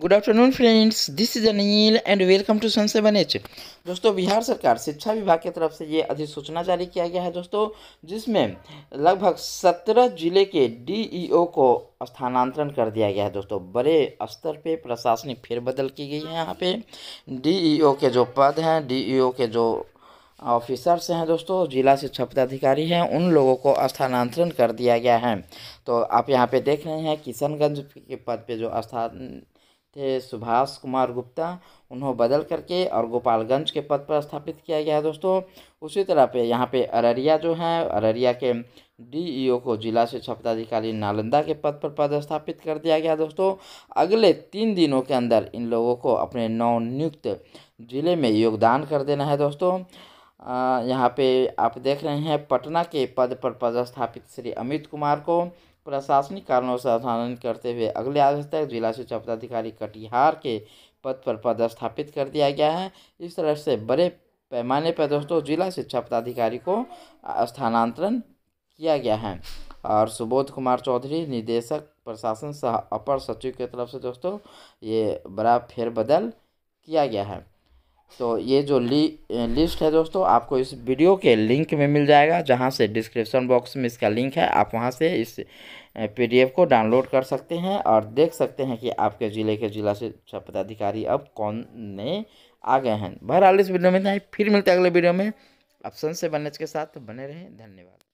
good afternoon friends this is Anil and welcome to sun seven H दोस्तों बिहार सरकार शिक्षा विभाग की तरफ से ये अधिसूचना जारी किया गया है दोस्तों जिसमें लगभग सत्रह जिले के डीईओ e को स्थानांतरण कर दिया गया है दोस्तों बड़े स्तर पे प्रशासनिक फेरबदल की गई है यहाँ पे डीईओ e के जो पद हैं डीईओ e के जो ऑफिसर्स हैं दोस्तों जिला शिक्षा पदाधिकारी हैं उन लोगों को स्थानांतरण कर दिया गया है तो आप यहाँ पे देख रहे हैं किशनगंज के पद पे जो स्थान थे सुभाष कुमार गुप्ता उन्होंने बदल करके और गोपालगंज के पद पर स्थापित किया गया है दोस्तों उसी तरह पे यहाँ पे अररिया जो है अररिया के डीईओ e को जिला से पदाधिकारी नालंदा के पद पर पदस्थापित कर दिया गया दोस्तों अगले तीन दिनों के अंदर इन लोगों को अपने नियुक्त जिले में योगदान कर देना है दोस्तों यहाँ पे आप देख रहे हैं पटना के पद पर पदस्थापित श्री अमित कुमार को प्रशासनिक कारणों से स्थानांतरित करते हुए अगले आदेश तक जिला शिक्षा पदाधिकारी कटिहार के पद पर पदस्थापित कर दिया गया है इस तरह से बड़े पैमाने पर दोस्तों जिला शिक्षा पदाधिकारी को स्थानांतरण किया गया है और सुबोध कुमार चौधरी निदेशक प्रशासन सह अपर सचिव की तरफ से दोस्तों ये बड़ा फेरबदल किया गया है तो ये जो ली लिस्ट है दोस्तों आपको इस वीडियो के लिंक में मिल जाएगा जहाँ से डिस्क्रिप्शन बॉक्स में इसका लिंक है आप वहाँ से इस पीडीएफ को डाउनलोड कर सकते हैं और देख सकते हैं कि आपके ज़िले के ज़िला शिक्षा पदाधिकारी अब कौन ने आ गए हैं बहरहाल इस वीडियो में फिर मिलते हैं अगले वीडियो में ऑप्शन से बनने के साथ बने रहें धन्यवाद